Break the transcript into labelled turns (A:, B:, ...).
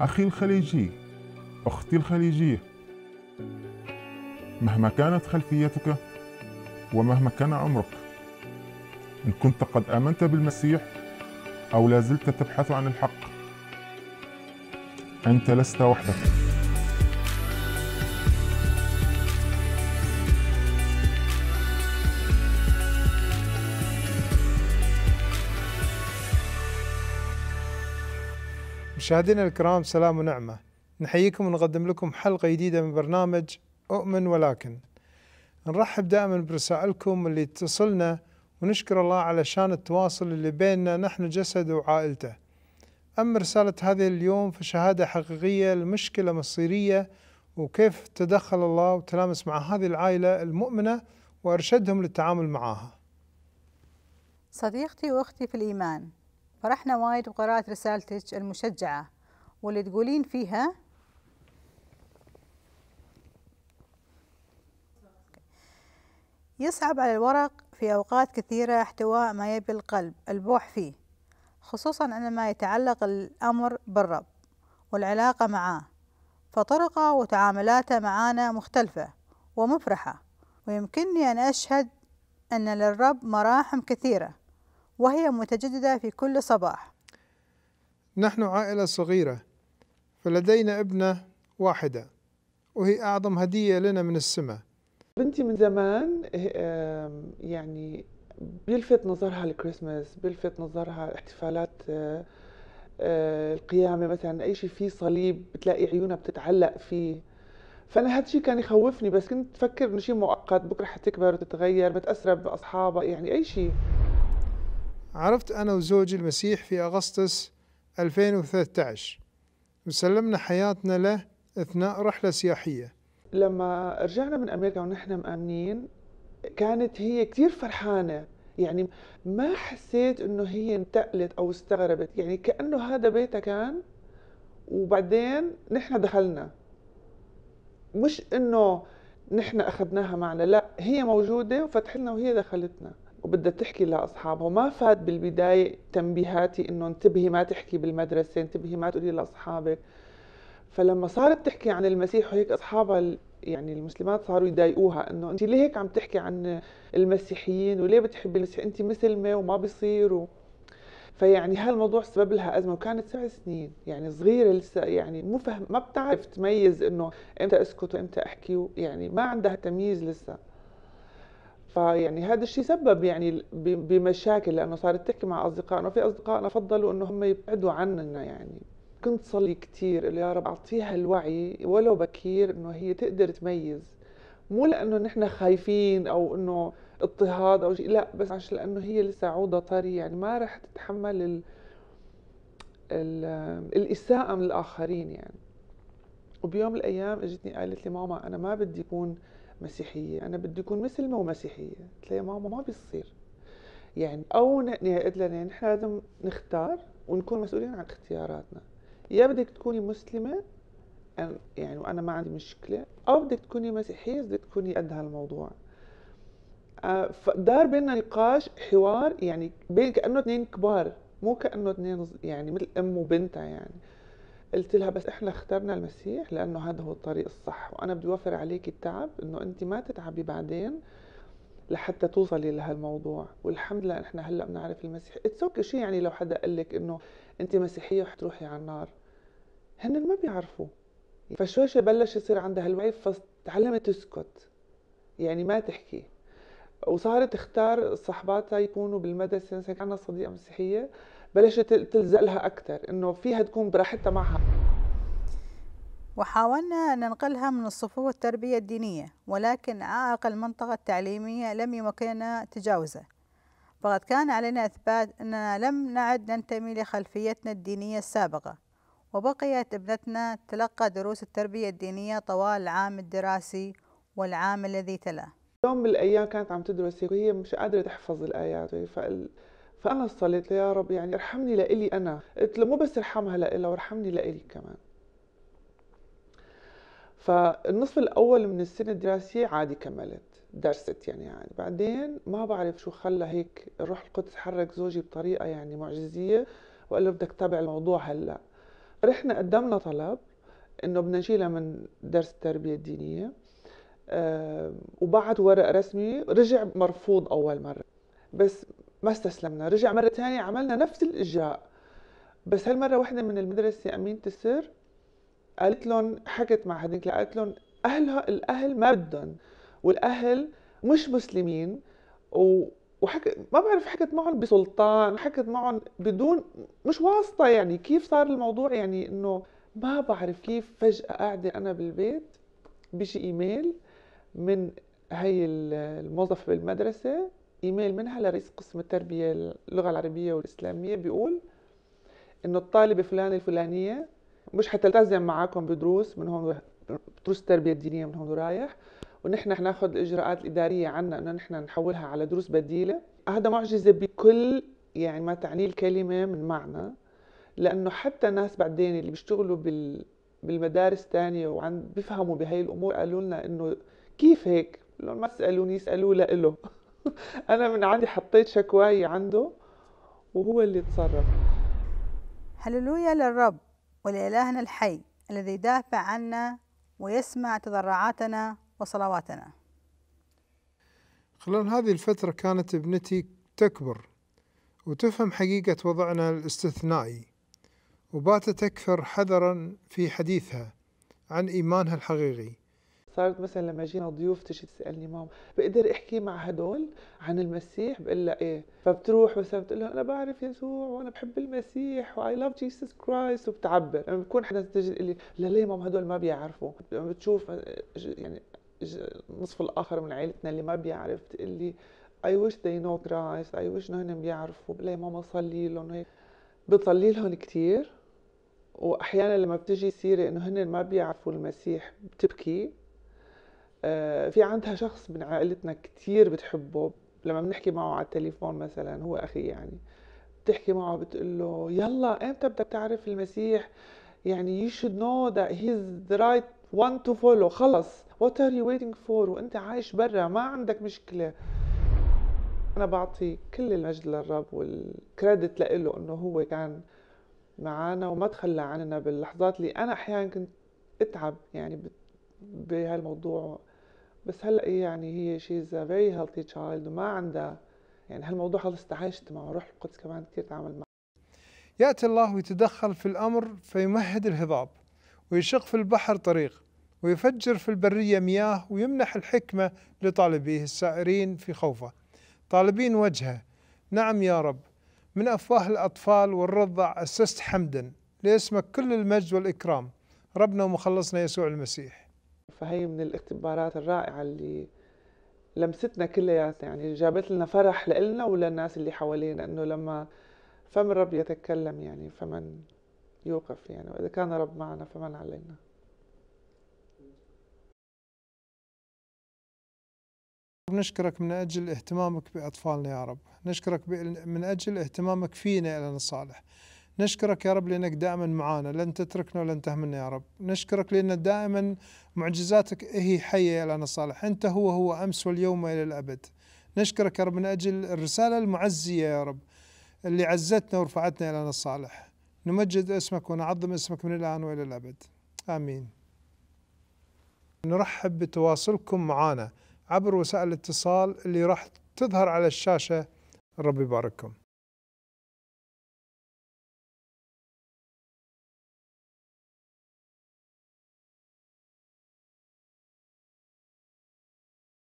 A: أخي الخليجي أختي الخليجية مهما كانت خلفيتك ومهما كان عمرك إن كنت قد آمنت بالمسيح أو لازلت تبحث عن الحق أنت لست وحدك مشاهدينا الكرام سلام ونعمة نحييكم ونقدم لكم حلقة جديدة من برنامج أؤمن ولكن نرحب دائما برسائلكم اللي تصلنا ونشكر الله على شان التواصل اللي بيننا نحن جسد وعائلته أما رسالة هذا اليوم فشهادة حقيقية لمشكلة مصيرية وكيف تدخل الله وتلامس مع هذه العائلة المؤمنة وأرشدهم للتعامل معها
B: صديقتي وأختي في الإيمان فرحنا وايد بقراءة رسالتك المشجعة واللي تقولين فيها يصعب على الورق في أوقات كثيرة احتواء ما يبي القلب البوح فيه خصوصا عندما يتعلق الأمر بالرب والعلاقة معاه فطرقه وتعاملاته معانا مختلفة ومفرحة ويمكنني أن أشهد أن للرب مراحم كثيرة وهي متجددة في كل صباح نحن عائلة
A: صغيرة فلدينا ابنة واحدة وهي أعظم هدية لنا من السماء
C: بنتي من زمان يعني بيلفت نظرها الكريسماس بيلفت نظرها احتفالات آه، آه، القيامة مثلا أي شيء فيه صليب بتلاقي عيونها بتتعلق فيه فأنا هاد الشيء كان يخوفني بس كنت أفكر إنه شيء مؤقت بكرة حتكبر وتتغير بتأثر بأصحابها يعني أي شيء
A: عرفت أنا وزوجي المسيح في أغسطس 2013 وسلمنا حياتنا له أثناء رحلة سياحية
C: لما رجعنا من أمريكا ونحن مأمنين كانت هي كثير فرحانة يعني ما حسيت انه هي انتقلت او استغربت يعني كانه هذا بيتها كان وبعدين نحن دخلنا مش انه نحن اخذناها معنا لا هي موجوده وفتح لنا وهي دخلتنا وبدها تحكي لاصحابها وما فات بالبدايه تنبيهاتي انه انتبهي ما تحكي بالمدرسه انتبهي ما تقولي لاصحابك فلما صارت تحكي عن المسيح وهيك اصحابها يعني المسلمات صاروا يضايقوها انه انت ليه هيك عم تحكي عن المسيحيين وليه بتحبي المسيح انت مسلمه وما بيصير و... فيعني هالموضوع سبب لها ازمه وكانت سبع سنين يعني صغيره لسه يعني مو فهم ما بتعرف تميز انه امتى اسكت وامتى احكي يعني ما عندها تمييز لسه فيعني هذا الشيء سبب يعني بمشاكل لانه صارت تحكي مع اصدقائنا وفي اصدقائنا فضلوا انه هم يبعدوا عننا يعني كنت صلي كثير يا رب اعطيها الوعي ولو بكير انه هي تقدر تميز مو لانه نحن خايفين او انه اضطهاد او شيء لا بس عشان لانه هي لسه عوضه طري يعني ما رح تتحمل ال... ال... الاساءه من الاخرين يعني وبيوم من الايام اجتني قالت لي ماما انا ما بدي اكون مسيحيه انا بدي اكون مثل ما هو مسيحيه قلت لها يا ماما ما بيصير يعني او قلت لها نحن لازم نختار ونكون مسؤولين عن اختياراتنا يا بدك تكوني مسلمه يعني وانا ما عندي مشكله او بدك تكوني مسيحيه بدك تكوني قد هالموضوع آه، فدار بيننا نقاش حوار يعني بين كانه اثنين كبار مو كانه اثنين يعني مثل ام وبنتها يعني قلت لها بس احنا اخترنا المسيح لانه هذا هو الطريق الصح وانا بدي اوفر عليك التعب انه انت ما تتعبي بعدين لحتى توصلي لهالموضوع والحمد لله احنا هلا بنعرف المسيح اتس اوكي شو يعني لو حدا قال لك انه انت مسيحيه وحتروحي على النار هن ما بيعرفوا شوي بلش يصير عندها هالوعي فتعلمت تسكت يعني ما تحكي وصارت تختار صحباتها يكونوا بالمدرسة كان عندنا صديقة مسيحية بلشت تلزق لها اكثر انه فيها تكون
B: براحتها معها وحاولنا أن ننقلها من الصفوف التربية الدينية ولكن عائق المنطقة التعليمية لم يمكننا تجاوزه فقد كان علينا إثبات أننا لم نعد ننتمي لخلفيتنا الدينية السابقة وبقيت ابنتنا تلقى دروس التربية الدينية طوال العام الدراسي والعام الذي تلاه
C: يوم من الأيام كانت عم تدرس وهي مش قادرة تحفظ الآيات فال... فانا صليت يا رب يعني ارحمني لإلي انا قلت له مو بس ارحمها لإلها وارحمني لإلي كمان فالنصف الاول من السنه الدراسيه عادي كملت درست يعني عادي بعدين ما بعرف شو خلى هيك الروح القدس حرك زوجي بطريقه يعني معجزيه وقال له بدك تتابع الموضوع هلا رحنا قدمنا طلب انه بدنا نشيلها من درس التربيه الدينيه أه وبعت ورق رسمي رجع مرفوض اول مره بس ما استسلمنا رجع مره ثانيه عملنا نفس الاجراء بس هالمره وحده من المدرسه امينه السر قالت لهم حكت مع هذيك قالت لهم اهلها الاهل ما بدهم والاهل مش مسلمين و وحك... ما بعرف حكت معهم بسلطان حكت معهم بدون مش واسطة يعني كيف صار الموضوع يعني انه ما بعرف كيف فجأة قاعدة انا بالبيت بيجي ايميل من هاي الموظفة بالمدرسة إيميل منها لرئيس قسم التربية اللغة العربية والإسلامية بيقول إنه الطالبة فلان الفلانية مش حتلتزم معاكم بدروس من هون دروس التربية الدينية من هون ورايح ونحن حناخذ الإجراءات الإدارية عنا إنه نحن نحولها على دروس بديلة هذا معجزة بكل يعني ما تعنيه الكلمة من معنى لأنه حتى الناس بعدين اللي بيشتغلوا بال بالمدارس تانية وعن بيفهموا بهي الأمور قالوا لنا إنه كيف هيك؟ ما سألوني سألوه لإله انا من عندي حطيت شكواي عنده وهو اللي تصرف
B: هللويا للرب ولإلهنا الحي الذي دافع عنا ويسمع تضرعاتنا وصلواتنا
A: خلال هذه الفترة كانت ابنتي تكبر وتفهم حقيقة وضعنا الاستثنائي وباتت أكثر حذرا في حديثها عن إيمانها الحقيقي
C: صارت مثلا لما جينا ضيوف تجي تسالني ماما بقدر احكي مع هدول عن المسيح بقول لها ايه فبتروح مثلا بتقول لهم انا بعرف يسوع وانا بحب المسيح واي لاف جيسس كرايست وبتعبر لما بكون حدا تجي تقول لي لا ليه ماما هدول ما بيعرفوا لما بتشوف يعني النصف الاخر من عائلتنا اللي ما بيعرف تقول لي اي ويش ذي نو كرايست اي wish هن بيعرفوا بلاقي ماما صلي لهم هيك بتصلي لهم كثير واحيانا لما بتجي سيره انه هن ما بيعرفوا المسيح بتبكي آه، في عندها شخص من عائلتنا كتير بتحبه لما بنحكي معه على التليفون مثلا هو اخي يعني بتحكي معه بتقول له يلا امتى بدك تعرف المسيح يعني you should know that he's the right one to follow خلص what are you waiting for وانت عايش برا ما عندك مشكله انا بعطي كل المجد للرب والكريدت لإله انه هو كان معنا وما تخلى عننا باللحظات اللي انا احيانا كنت اتعب يعني بهالموضوع بس هلا إيه يعني هي شي از فيري هيلثي تشايلد وما عندها يعني هالموضوع خلص تعايشت معه روح القدس كمان كثير تعامل معه
A: ياتي الله ويتدخل في الامر فيمهد الهضاب ويشق في البحر طريق ويفجر في البريه مياه ويمنح الحكمه لطالبيه السائرين في خوفه طالبين وجهه نعم يا رب من افواه الاطفال والرضع اسست حمدا لاسمك كل المجد والاكرام ربنا ومخلصنا يسوع المسيح
C: فهي من الاختبارات الرائعة اللي لمستنا كلياتنا يعني جابت لنا فرح لإلنا وللناس اللي حوالينا إنه لما فم الرب يتكلم يعني فمن يوقف يعني وإذا كان رب معنا فمن علينا
A: نشكرك من أجل اهتمامك بأطفالنا يا رب نشكرك من أجل اهتمامك فينا إلى الصالح نشكرك يا رب لأنك دائما معانا لن تتركنا ولن تهملنا يا رب نشكرك لأن دائما معجزاتك هي حية يا لنا صالح أنت هو هو أمس واليوم إلى الأبد نشكرك يا رب من أجل الرسالة المعزية يا رب اللي عزتنا ورفعتنا إلى لنا الصالح نمجد اسمك ونعظم اسمك من الآن وإلى الأبد آمين نرحب بتواصلكم معنا عبر وسائل الاتصال اللي راح تظهر على الشاشة ربي
B: يبارككم